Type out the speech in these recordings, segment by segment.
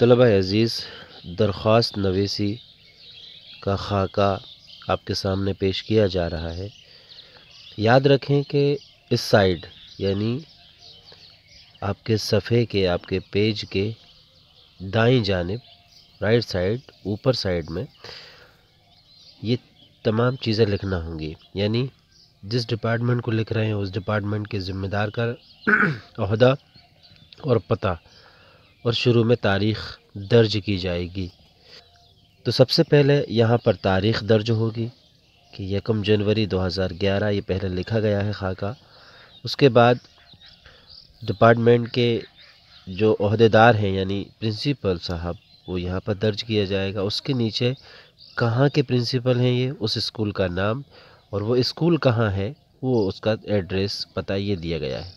तलबा अज़ीज़ दरख्वास्त नवेसी का खाका आपके सामने पेश किया जा रहा है याद रखें कि इस साइड यानी आपके सफ़े के आपके पेज के दाई जानब राइट साइड ऊपर साइड में ये तमाम चीज़ें लिखना होंगी यानी जिस डिपार्टमेंट को लिख रहे हैं उस डिपार्टमेंट के ज़िम्मेदार का अहदा और पता और शुरू में तारीख़ दर्ज की जाएगी तो सबसे पहले यहाँ पर तारीख़ दर्ज होगी कि यकम जनवरी 2011 ये पहले लिखा गया है खाका उसके बाद डिपार्टमेंट के जो अहदेदार हैं यानी प्रिंसिपल साहब वो यहाँ पर दर्ज किया जाएगा उसके नीचे कहाँ के प्रिंसिपल हैं ये उस स्कूल का नाम और वो स्कूल कहाँ है वो उसका एड्रेस पता ये दिया गया है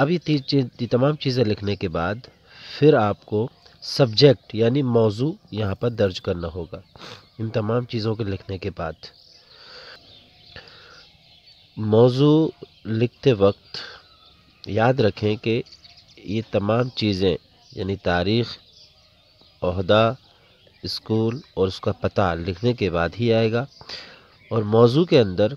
अब ये तमाम चीज़ें लिखने के बाद फिर आपको सब्जेक्ट यानी मौजू यहाँ पर दर्ज करना होगा इन तमाम चीज़ों को लिखने के बाद मौजू लिखते वक्त याद रखें कि ये तमाम चीज़ें यानी तारीख़ अहदा स्कूल और उसका पता लिखने के बाद ही आएगा और मौजू के अंदर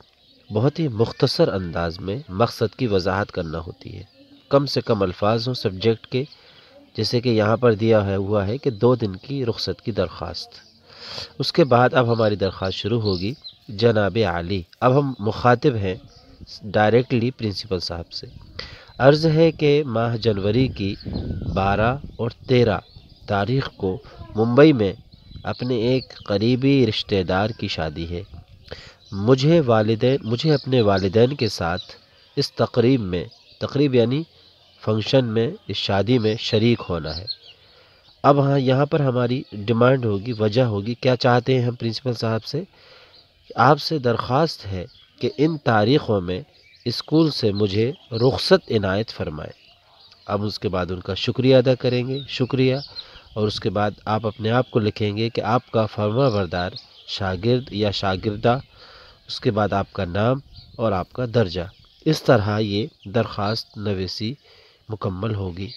बहुत ही मुख्तसर अंदाज में मकसद की वजाहत करना होती है कम से कम अल्फाज हों सब्जेक्ट के जैसे कि यहाँ पर दिया है हुआ है कि दो दिन की रुख्सत की दरख्वास्त उसके बाद अब हमारी दरख्वास्त शुरू होगी जनाब आली अब हम मुखातिब हैं डायरेक्टली प्रिंसिपल साहब से अर्ज़ है कि माह जनवरी की 12 और 13 तारीख को मुंबई में अपने एक करीबी रिश्तेदार की शादी है मुझे वालदे मुझे अपने वालदेन के साथ इस तकरीब में तकरीब यानी फंक्शन में इस शादी में शरीक होना है अब हाँ यहाँ पर हमारी डिमांड होगी वजह होगी क्या चाहते हैं हम प्रिंसिपल साहब से आपसे दरख्वास्त है कि इन तारीख़ों में स्कूल से मुझे रुख्सत इनायत फरमाएं अब उसके बाद उनका शुक्रिया अदा करेंगे शुक्रिया और उसके बाद आप अपने आप को लिखेंगे कि आपका फर्मा बरदार शागिर्द या शागिर्दा उसके बाद आपका नाम और आपका दर्जा इस तरह ये दरख्वास्त नवेसी मुकम्मल होगी